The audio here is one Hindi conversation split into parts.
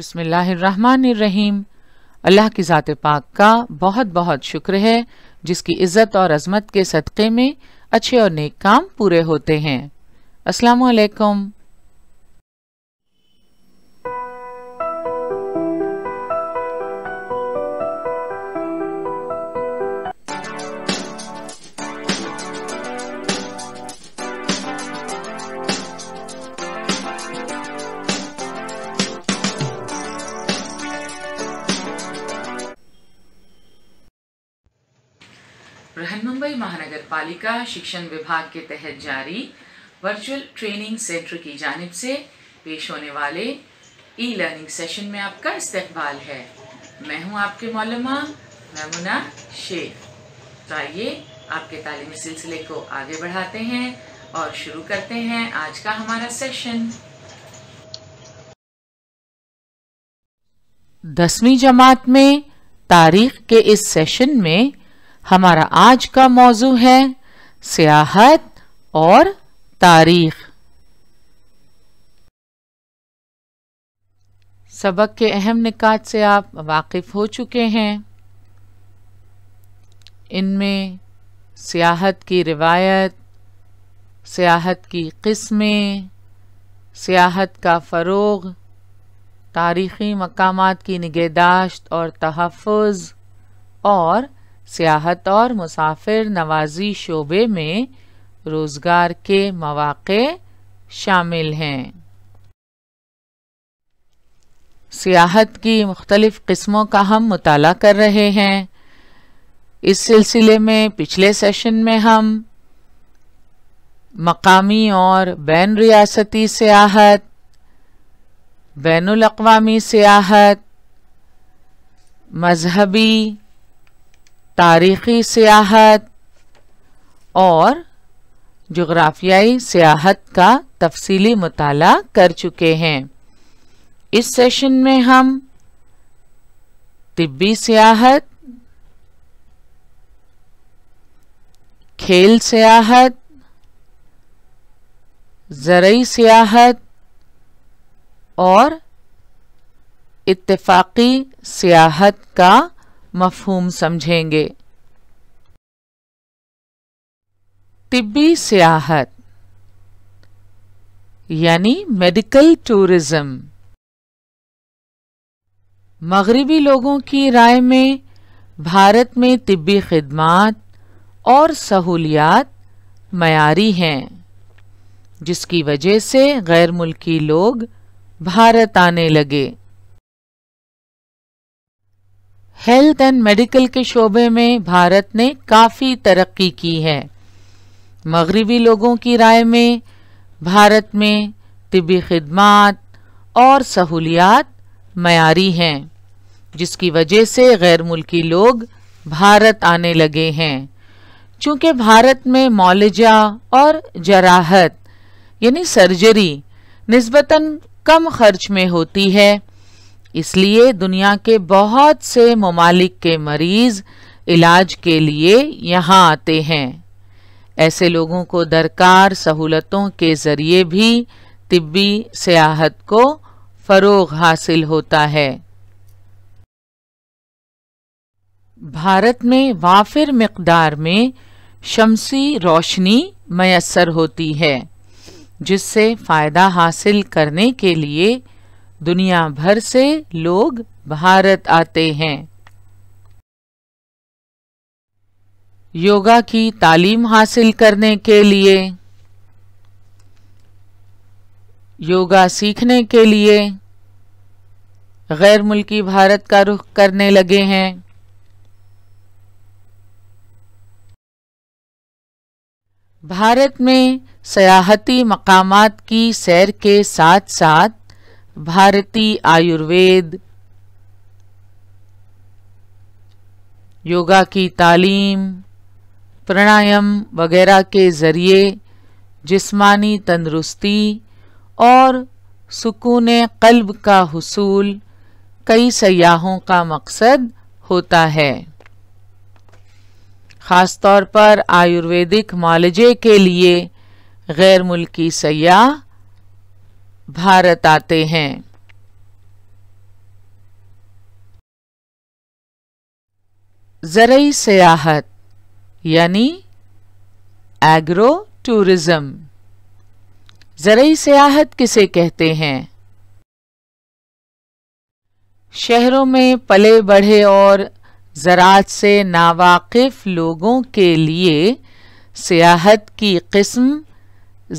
बिसमीम अल्लाह की ज़ात पाक का बहुत बहुत शुक्र है जिसकी इज़्ज़त और अजमत के सदक़े में अच्छे और नेक काम पूरे होते हैं अस्सलाम पालिका शिक्षण विभाग के तहत जारी वर्चुअल ट्रेनिंग सेंटर की जानब से पेश होने वाले ई लर्निंग सेशन में आपका इस्तेबाल है मैं हूँ आपके मौलमा मैमुना शेख तो आइए आपके तालीमी सिलसिले को आगे बढ़ाते हैं और शुरू करते हैं आज का हमारा सेशन दसवीं जमात में तारीख के इस सेशन में हमारा आज का मौजू है सियाहत और तारीख सबक के अहम निकात से आप वाकिफ़ हो चुके हैं इनमें सियाहत की रिवायत सियाहत की किस्में सियाहत का फ़रोग तारीख़ी मकामात की निगहदाश्त और तहफ़ और सियाहत और मुसाफिर नवाजी शोबे में रोज़गार के मौाक़े शामिल हैं सियाहत की मुख्तलिफ़ किस्मों का हम मुताला कर रहे हैं इस सिलसिले में पिछले सेशन में हम मकामी और बैन रियासती सियाहत बैन अवी सियाहत मजहबी तारीख़ी सियाहत और जग्राफियाई सियाहत का तफसीली मताल कर चुके हैं इस सेशन में हम तिब्बी सियाहत खेल सियाहत ज़रूरी सियाहत और इत्तेफाकी सियाहत का मफहूम समझेंगे तिब्बी सियाहत यानी मेडिकल टूरिज्म मगरबी लोगों की राय में भारत में तिब्बी खदमात और सहूलियात मयारी हैं जिसकी वजह से गैर मुल्की लोग भारत आने लगे हेल्थ एंड मेडिकल के शोबे में भारत ने काफ़ी तरक्की की है मगरबी लोगों की राय में भारत में तबी खदमात और सहूलियात मयारी हैं जिसकी वजह से गैर मुल्की लोग भारत आने लगे हैं चूँकि भारत में मौलजा और जराहत यानी सर्जरी नस्बता कम खर्च में होती है इसलिए दुनिया के बहुत से ममालिक के मरीज इलाज के लिए यहाँ आते हैं ऐसे लोगों को दरकार सहूलतों के ज़रिए भी तिब्बी सियाहत को फ़रोग हासिल होता है भारत में वाफिर मकदार में शमसी रोशनी मैसर होती है जिससे फ़ायदा हासिल करने के लिए दुनिया भर से लोग भारत आते हैं योगा की तालीम हासिल करने के लिए योगा सीखने के लिए गैर मुल्की भारत का रुख करने लगे हैं भारत में सयाहती मकामात की सैर के साथ साथ भारतीय आयुर्वेद योगा की तालीम प्राणायाम वगैरह के ज़रिए जिस्मानी तंदरुस्ती और सुकून कल्ब का हसूल कई सयाहों का मकसद होता है ख़ास तौर पर आयुर्वेदिक मालजे के लिए गैर मुल्की सयाह भारत आते हैं जरई सयाहत यानी एग्रो टूरिज्म जरई सयाहत किसे कहते हैं शहरों में पले बढ़े और ज़रात से नावाकिफ लोगों के लिए सियाहत की किस्म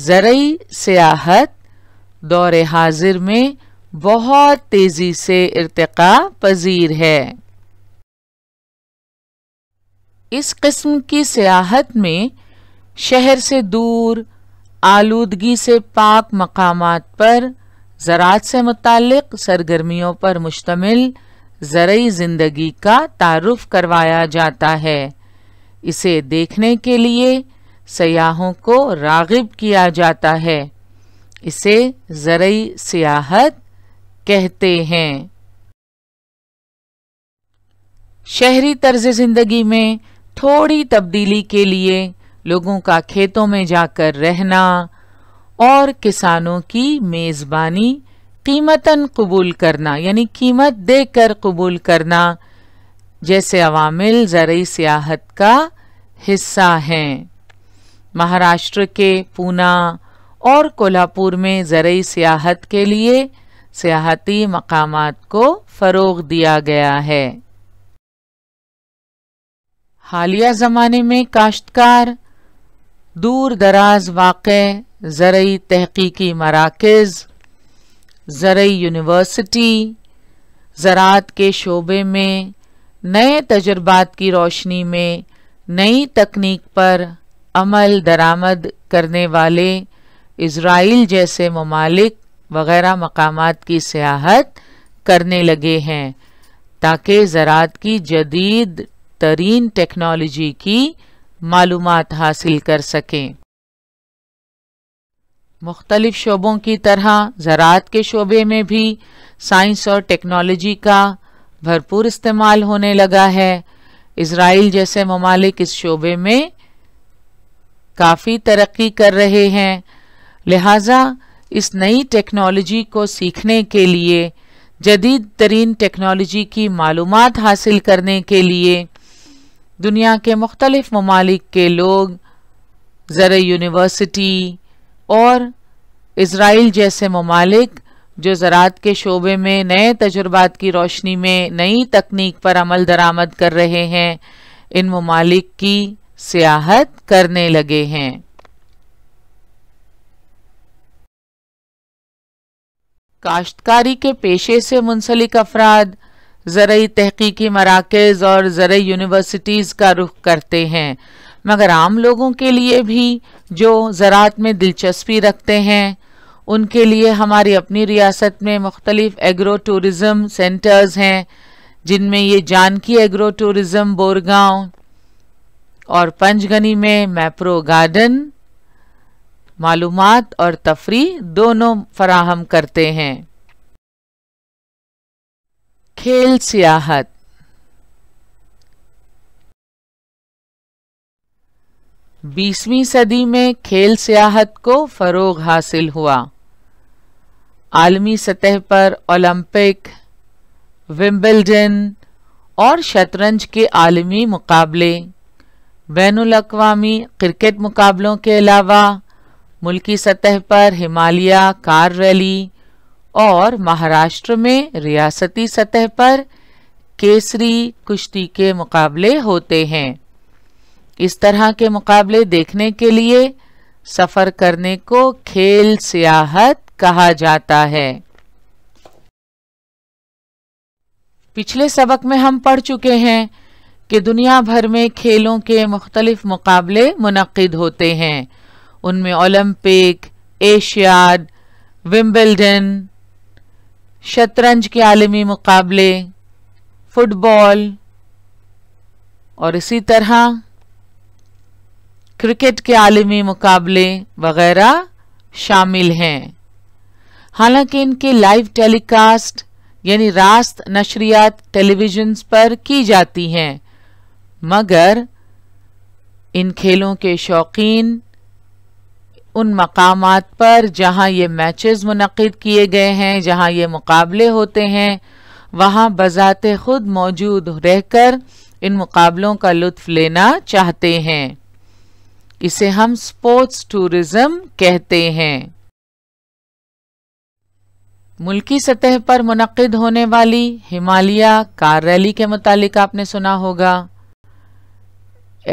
जरई सियाहत दौर हाजिर में बहुत तेज़ी से इरतका पजीर है इस किस्म की सियाहत में शहर से दूर आलूदगी से पाक मकाम पर ज़रात से मुतक़ सरगर्मियों पर मुश्तमिल ज़रूरी ज़िंदगी का तारफ़ करवाया जाता है इसे देखने के लिए सयाहों को रागब किया जाता है इसे जरई सियाहत कहते हैं शहरी तर्ज जिंदगी में थोड़ी तब्दीली के लिए लोगों का खेतों में जाकर रहना और किसानों की मेज़बानी कीमतन कबूल करना यानी कीमत देकर कबूल करना जैसे अवामिल ज़रूरी सियाहत का हिस्सा हैं महाराष्ट्र के पूना और कोल्हापुर में ज़रूरी सियाहत के लिए सियाहती मकाम को फ़रोग दिया गया है हालिया ज़माने में काश्तकार दूर दराज वाक़ ज़रूरी तहकीकी मराकज़ ज़रूरी यूनिवर्सिटी ज़रात के शोबे में नए तजुर्बात की रोशनी में नई तकनीक पर अमल दरामद करने वाले इसराइल जैसे ममालिक वगैरह मकाम की सियाहत करने लगे हैं ताकि ज़रात की जदीद तरीन टेक्नोलॉजी की मालूम हासिल कर सकें मुख्तलिफ शोबों की तरह ज़रात के शोबे में भी साइंस और टेक्नोलॉजी का भरपूर इस्तेमाल होने लगा है इसराइल जैसे ममालिक इस शोबे में काफ़ी तरक्की कर रहे हैं लिहाजा इस नई टेक्नोलॉजी को सीखने के लिए जदीद तरीन टेक्नोलॉजी की मालूम हासिल करने के लिए दुनिया के मुख्तलिफ ममालिक के लोग ज़र यूनिवर्सिटी और इसराइल जैसे ममालिक जो ज़रात के शोबे में नए तजुर्बात की रोशनी में नई तकनीक पर अमल दरामद कर रहे हैं इन ममालिक की सियाहत करने लगे हैं काश्तकारी के पेशे से मुंसलिक अफराद ज़रूरी तहकीकी मराकज़ और ज़रूरी यूनिवर्सिटीज़ का रुख करते हैं मगर आम लोगों के लिए भी जो ज़रात में दिलचस्पी रखते हैं उनके लिए हमारी अपनी रियासत में मुख्तलिफ़ एग्रो टूरिज़म सेंटर्स हैं जिनमें ये जानकी एग्रो टूरिज़म बोरगांव और पंचगनी में मैप्रो गार्डन मालूम और तफरी दोनों फराहम करते हैं खेल सियाहत बीसवीं सदी में खेल सियाहत को फ़रोग हासिल हुआ आलमी सतह पर ओलंपिक विम्बलडन और शतरंज के आलमी मुकाबले बैन अवी क्रिकेट मुकाबलों के अलावा मुल्की सतह पर हिमालय कार रैली और महाराष्ट्र में रियासती सतह पर केसरी कुश्ती के मुकाबले होते हैं इस तरह के मुकाबले देखने के लिए सफर करने को खेल सियाहत कहा जाता है पिछले सबक में हम पढ़ चुके हैं कि दुनिया भर में खेलों के मुख्तलिफ मुकाबले मुनद होते हैं उनमें ओलंपिक एशियाड विम्बल्डन शतरंज के आलमी मुकाबले फुटबॉल और इसी तरह क्रिकेट के आलमी मुकाबले वगैरह शामिल हैं हालांकि इनके लाइव टेलीकास्ट यानी रास्त नशरियात टेलीविजन पर की जाती हैं मगर इन खेलों के शौकीन उन मकाम पर जहाँ ये मैचेस मुनद किए गए हैं जहाँ ये मुकाबले होते हैं वहाँ बज़ात खुद मौजूद रहकर इन मुकाबलों का लुत्फ लेना चाहते हैं इसे हम स्पोर्ट्स टूरिज्म कहते हैं मुल्की सतह पर मुनद होने वाली हिमालय कार रैली के मुतालिक आपने सुना होगा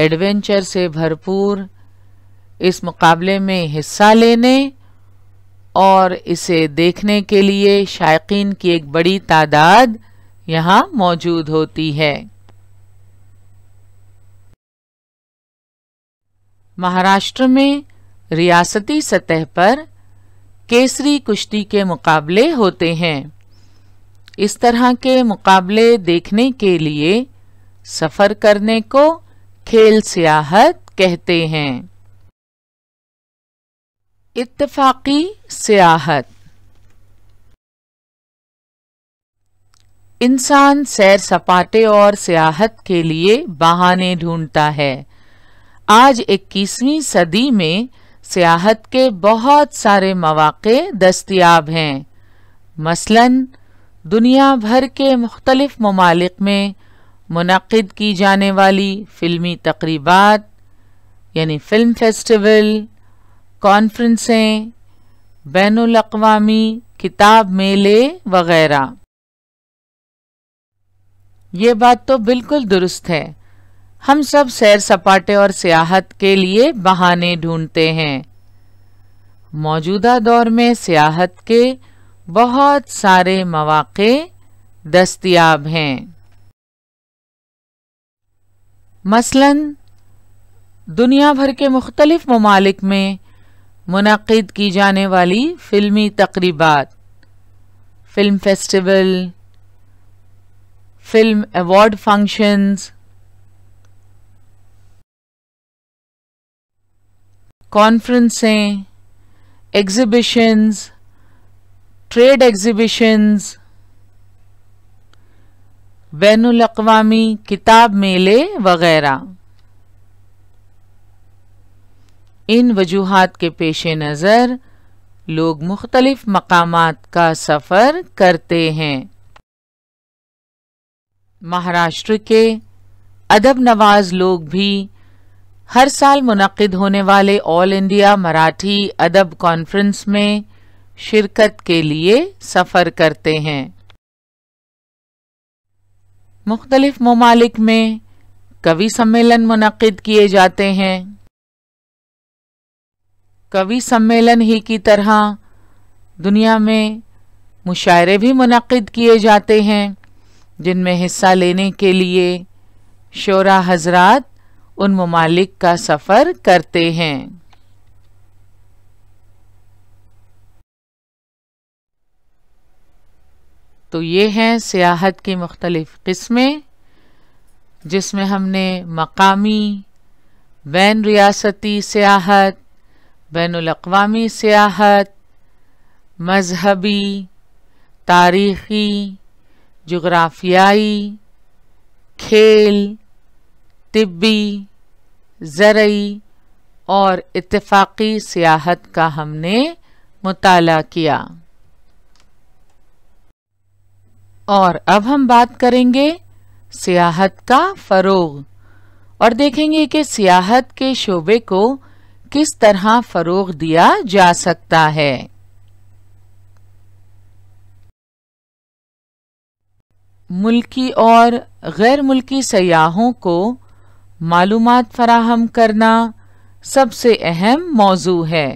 एडवेंचर से भरपूर इस मुकाबले में हिस्सा लेने और इसे देखने के लिए शायकीन की एक बड़ी तादाद यहाँ मौजूद होती है महाराष्ट्र में रियासती सतह पर केसरी कुश्ती के मुकाबले होते हैं इस तरह के मुकाबले देखने के लिए सफ़र करने को खेल सियाहत कहते हैं इतफाकी सियाहत इंसान सैर सपाटे और सियाहत के लिए बहाने ढूंढता है आज 21वीं सदी में सियाहत के बहुत सारे मौाक़े दस्तियाब हैं मसलन दुनिया भर के मुख्तलिफ ममालिक में मुनद की जाने वाली फ़िल्मी तकरीबात यानी फ़िल्म फेस्टिवल कॉन्फ्रेंसें बैन अवी किताब मेले वगैरह ये बात तो बिल्कुल दुरुस्त है हम सब सैर सपाटे और सियाहत के लिए बहाने ढूंढते हैं मौजूदा दौर में सियाहत के बहुत सारे मौाक़े दस्तियाब हैं मसलन दुनिया भर के मुख्तलिफ ममालिक में मुनद की जाने वाली फ़िल्मी तकरीबा film festival film award functions कॉन्फ्रेंसें एग्ज़िबिशंस ट्रेड एग्ज़िबिशंस बैन अवी किताब मेले वगैरह इन वजूहत के पेश नज़र लोग मुख्तलिफ मकाम का सफ़र करते हैं महाराष्ट्र के अदब नवाज लोग भी हर साल मुनद होने वाले ऑल इंडिया मराठी अदब कॉन्फ्रेंस में शिरकत के लिए सफ़र करते हैं मुख्तलिफ ममालिक में कवि सम्मेलन मुनद किए जाते हैं कवि सम्मेलन ही की तरह दुनिया में मुशायरे भी मनद किए जाते हैं जिनमें हिस्सा लेने के लिए शोरा हजरात उन ममालिक का सफ़र करते हैं तो ये हैं सियाहत की मुख्तलिफ़ किस्में जिसमें हमने मकामी बैन रियासती सियाहत बैन अवी सियाहत मजहबी तारीख़ी जग्राफियाई खेल तिब्बी ज़रई और इतफ़ाक़ी सियाहत का हमने मुताल किया और अब हम बात करेंगे सियाहत का फ़रोग और देखेंगे कि सियाहत के शोबे को किस तरह फरोग दिया जा सकता है मुल्की और गैर मुल्की सयाहों को मालूम फराहम करना सबसे अहम मौजू है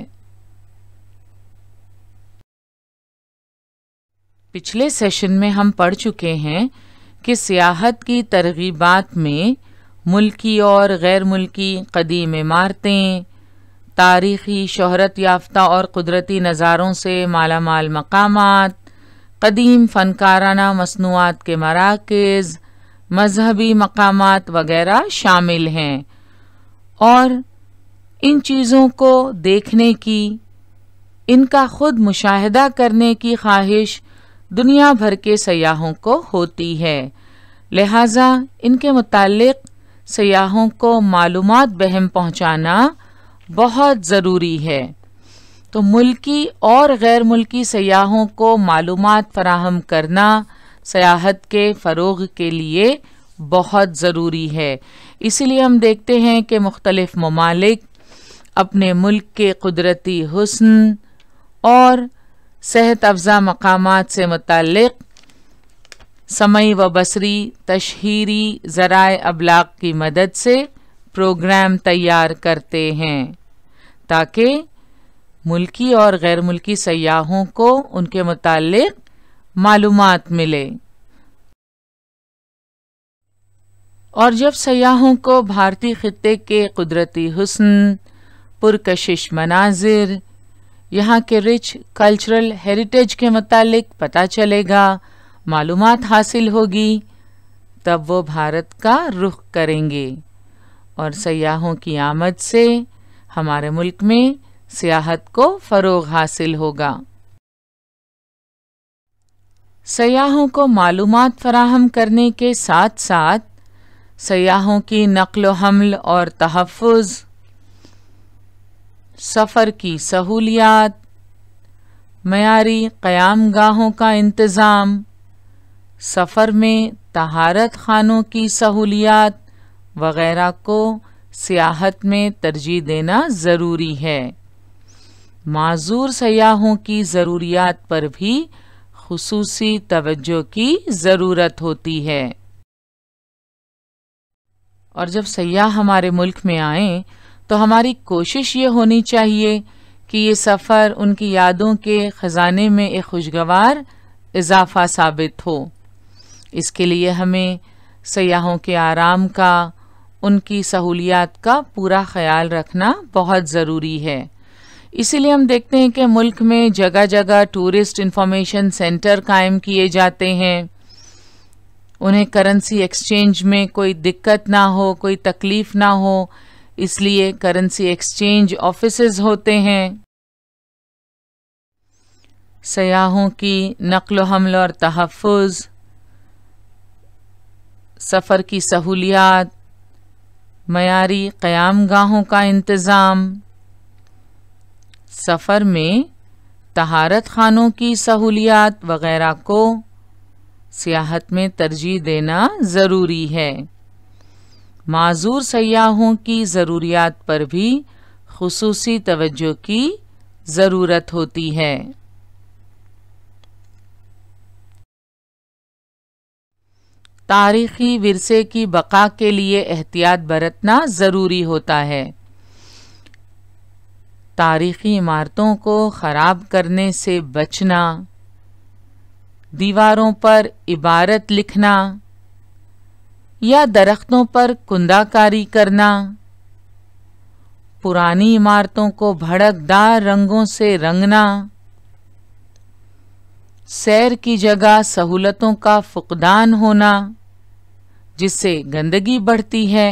पिछले सेशन में हम पढ़ चुके हैं कि सियाहत की तरगीबात में मुल्की और गैर मुल्की कदीम इमारतें तारीख़ी शहरत याफ्ता और कुदरती नज़ारों से मालामाल मकाम मकामात कदीम फ़नकाराना मसनूआत के मराकज़ मजहबी मकामात वगैरह शामिल हैं और इन चीज़ों को देखने की इनका ख़ुद मुशाहिदा करने की ख्वाहिश दुनिया भर के सयाहों को होती है लिहाजा इनके मुतालिक सयाहों को मालूम बहम पहुँचाना बहुत ज़रूरी है तो मुल्की और गैर मुल्की सयाहों को मालूम फराहम करना सयाहत के फ़रोग के लिए बहुत ज़रूरी है इसीलिए हम देखते हैं कि मुख्तलफ़ ममालिक अपने मुल्क के कुदरती हसन और सेहत अफजा मकाम से मतलब समय व बसरी तशहरी ज़रा अबलाग की मदद से प्रोग्राम तैयार करते हैं ताकि मुल्की और गैर मुल्की सयाहों को उनके मुतल मालूम मिले और जब सयाहों को भारतीय ख़त्े के कुदरती हसन पुरकशिश मनाजिर यहाँ के रिच कल्चरल हेरिटेज के मतलब पता चलेगा मालूम हासिल होगी तब वो भारत का रुख करेंगे और सयाहों की आमद से हमारे मुल्क में सियाहत को फ़रोग हासिल होगा सयाहों को मालूम फराहम करने के साथ साथ सयाहों की नकल हमल और तहफ़ सफ़र की सहूलियात मयारी क़याम गाहों का इंतज़ाम सफ़र में तहारत खानों की सहूलियात वगैरह को सियाहत में तरजीह देना ज़रूरी है माजूर सयाहों की ज़रूरियात पर भी खसूसी तवज्जो की ज़रूरत होती है और जब सयाह हमारे मुल्क में आए तो हमारी कोशिश ये होनी चाहिए कि ये सफ़र उनकी यादों के ख़जाने में एक खुशगवार इजाफा साबित हो इसके लिए हमें सयाहों के आराम का उनकी सहूलियात का पूरा ख्याल रखना बहुत ज़रूरी है इसीलिए हम देखते हैं कि मुल्क में जगह जगह टूरिस्ट इंफॉर्मेशन सेंटर कायम किए जाते हैं उन्हें करेंसी एक्सचेंज में कोई दिक्कत ना हो कोई तकलीफ़ ना हो इसलिए करेंसी एक्सचेंज ऑफिस होते हैं सयाहों की नकल हमल और तहफ़ सफ़र की सहूलियात मयारी क़्याम गाहों का इंतज़ाम सफ़र में तहारत खानों की सहूलियात वगैरह को सियाहत में तरजीह देना ज़रूरी है माजूर सयाहों की ज़रूरियात पर भी खसूसी तवज्जो की ज़रूरत होती है तारीखी विरसे की बका के लिए एहतियात बरतना ज़रूरी होता है तारीखी इमारतों को ख़राब करने से बचना दीवारों पर इबारत लिखना या दरख्तों पर कुंदाकारी करना पुरानी इमारतों को भड़कदार रंगों से रंगना सैर की जगह सहूलतों का फुकदान होना जिससे गंदगी बढ़ती है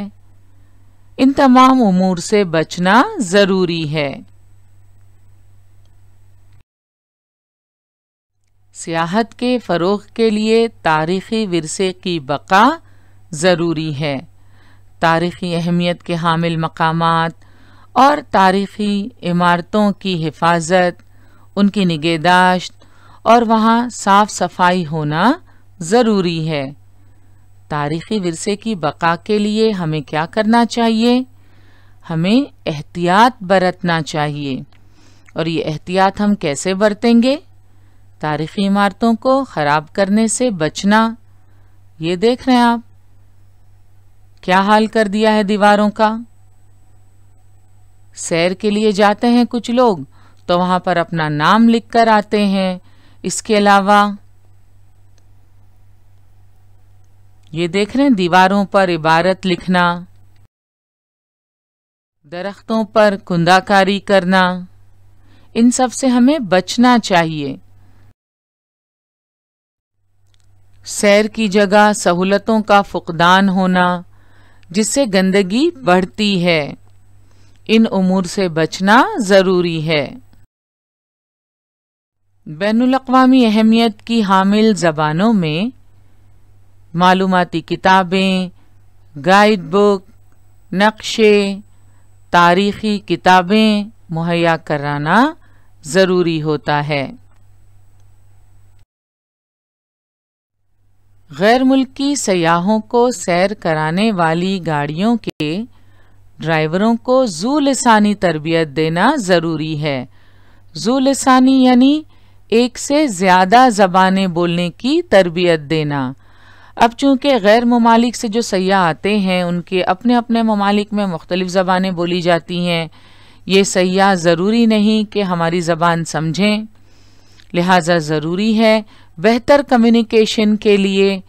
इन तमाम उमूर से बचना जरूरी है सियाहत के फ़रोग के लिए तारीखी विरसे की बका ज़रूरी है तारीखी अहमियत के हामिल मकाम और तारीखी इमारतों की हिफाजत उनकी निगहदाश्त और वहाँ साफ़ सफाई होना ज़रूरी है तारीखी विरसे की बका के लिए हमें क्या करना चाहिए हमें एहतियात बरतना चाहिए और ये एहतियात हम कैसे बरतेंगे तारीखी इमारतों को ख़राब करने से बचना ये देख रहे हैं आप क्या हाल कर दिया है दीवारों का सैर के लिए जाते हैं कुछ लोग तो वहाँ पर अपना नाम लिख कर आते हैं इसके अलावा ये देख रहे हैं दीवारों पर इबारत लिखना दरख्तों पर कुंदाकारी करना इन सब से हमें बचना चाहिए सैर की जगह सहूलतों का फुकदान होना जिससे गंदगी बढ़ती है इन उमूर से बचना ज़रूरी है बैन अहमियत की हामिल ज़बानों में मालूमती किताबें गाइड बुक नक्शे तारीखी किताबें मुहैया कराना ज़रूरी होता है गैर मुल्की सयाहों को सैर कराने वाली गाड़ियों के ड्राइवरों को जू लसानी तरबियत देना ज़रूरी है जू लसानी यानी एक से ज़्यादा जबान बोलने की तरबियत देना अब चूँकि गैर ममालिक से जो सयाह आते हैं उनके अपने अपने ममालिक में मुख्तलिफ़ ज़बानें बोली जाती हैं ये सयाह ज़रूरी नहीं कि हमारी ज़बान समझें लिहाजा ज़रूरी है बेहतर कम्युनिकेशन के लिए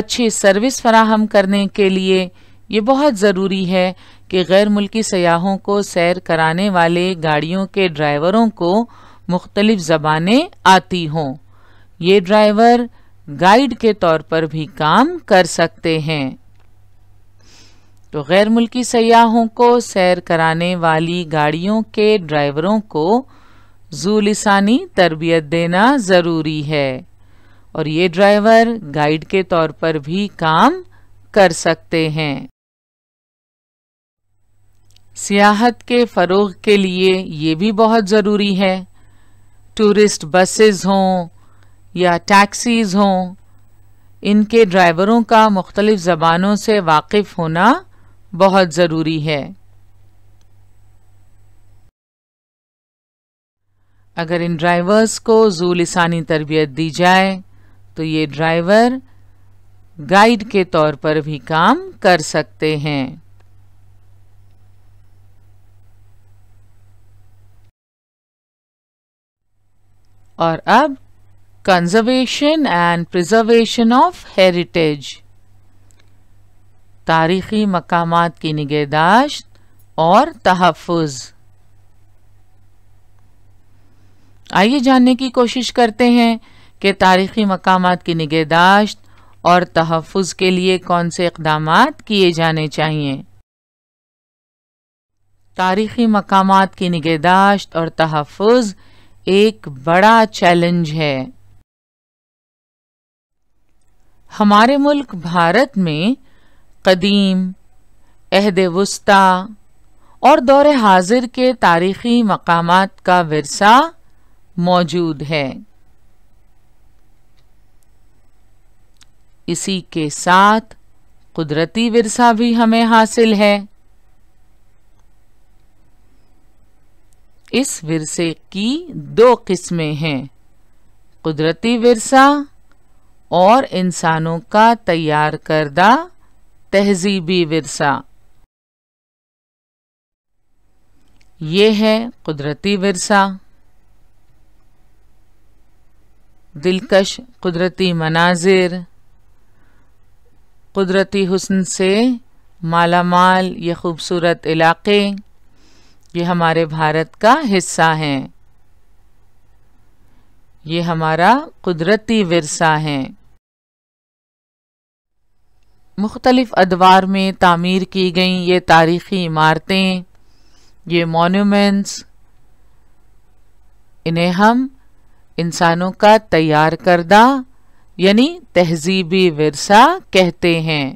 अच्छी सर्विस फराहम करने के लिए ये बहुत ज़रूरी है कि गैर मुल्की सयाहों को सैर कराने वाले गाड़ियों के ड्राइवरों को मुख्तलिफ़ ज़बानें आती हों ये ड्राइवर गाइड के तौर पर भी काम कर सकते हैं तो गैर मुल्की सयाहों को सैर कराने वाली गाड़ियों के ड्राइवरों को जूलिसानी तरबियत देना ज़रूरी है और ये ड्राइवर गाइड के तौर पर भी काम कर सकते हैं सियाहत के फ़रोग के लिए ये भी बहुत ज़रूरी है टूरिस्ट बसेस हों या टैक्सीज़ हों इनके ड्राइवरों का मुख्तलिफ़ ज़बानों से वाकिफ़ होना बहुत ज़रूरी है अगर इन ड्राइवर्स को जू लिसानी तरबियत दी जाए तो ये ड्राइवर गाइड के तौर पर भी काम कर सकते हैं और अब conservation and preservation of heritage तारीखी मकाम की निगहदाश्त और तहफ़ आइए जानने की कोशिश करते हैं कि तारीखी मकाम की निगहदाश्त और तहफ़ के लिए कौन से इकदाम किए जाने चाहिए तारीखी मकाम की निगहदाश्त और तहफ़ एक बड़ा चैलेंज है हमारे मुल्क भारत में कदीम अहद वस्ता और दौर हाजिर के तारीखी मकाम का वरसा मौजूद है इसी के साथ कुदरती वरसा भी हमें हासिल है इस वरसे की दो किस्में हैं कुदरती वरसा और इंसानों का तैयार करदा तहजीबी वरसा ये है कुदरती वरसा दिलकश कुदरती मनाजिर कुदरती हुसन से मालामाल ये खूबसूरत इलाके ये हमारे भारत का हिस्सा हैं ये हमारा कुदरती वरसा है मुख्तलिफ़ अदवार में तामीर की गई ये तारीख़ी इमारतें ये मोन्यूमेंट्स इन्हें हम इंसानों का तैयार करदा यानी तहजीबी वरसा कहते हैं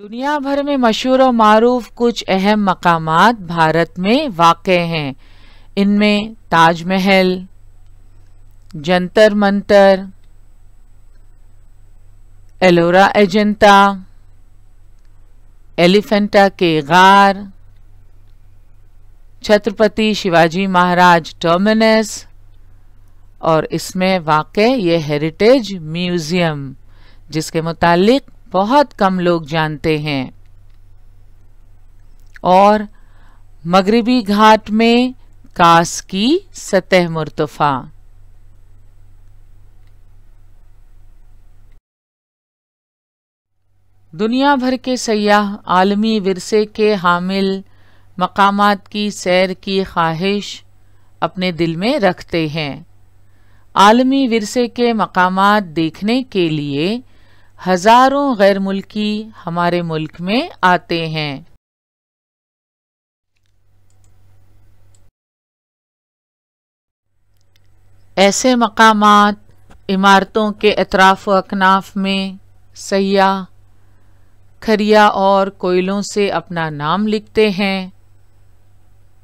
दुनिया भर में मशहूर और मरूफ कुछ अहम मकाम भारत में वाक़ हैं इनमें ताजमहल जंतर मंतर एलोरा एजेंटा एलिफेंटा के गार छत्रपति शिवाजी महाराज टर्मिनस और इसमें वाक़ ये हेरिटेज म्यूज़ियम जिसके मुतालिक बहुत कम लोग जानते हैं और मगरबी घाट में कास की सतह मुर्तफ़ा दुनिया भर के सयाह आलमी विरसे के हामिल मकाम की सैर की ख्वाहिश अपने दिल में रखते हैं आलमी विरसे के मकाम देखने के लिए हजारों गैर मुल्की हमारे मुल्क में आते हैं ऐसे मकाम इमारतों के अतराफ़ अकनाफ में सयाह खरिया और कोयलों से अपना नाम लिखते हैं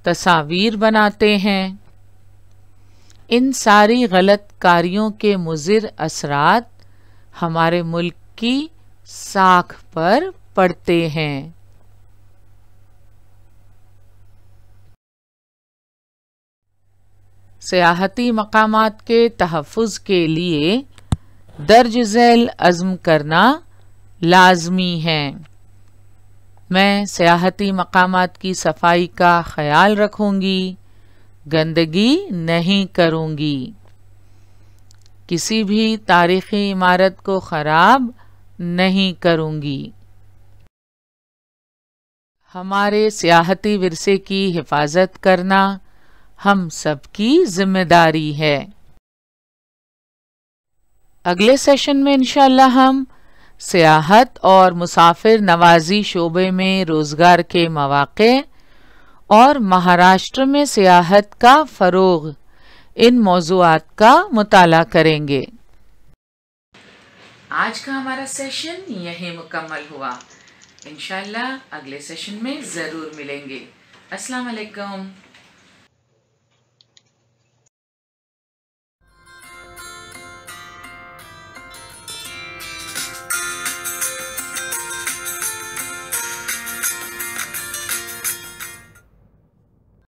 तस्वीर बनाते हैं इन सारी गलत कार्यों के मुजिर असरात हमारे मुल्क की साख पर पड़ते हैं सियाहती मकामात के तहफ़ के लिए दर्ज झैल अज़म करना लाजमी हैं मैं सियाहती मकाम की सफाई का ख्याल रखूंगी गंदगी नहीं करूंगी किसी भी तारीखी इमारत को ख़राब नहीं करूंगी हमारे सियाहती विरसे की हिफाजत करना हम सबकी जिम्मेदारी है अगले सेशन में इंशाल्लाह हम सियाहत और मुसाफिर नवाजी शोबे में रोज़गार के मौाक़े और महाराष्ट्र में सियाहत का फ़रोग इन मौजूद का मताल करेंगे आज का हमारा सेशन यहीं मुकम्मल हुआ इन अगले सेशन में ज़रूर मिलेंगे असलकम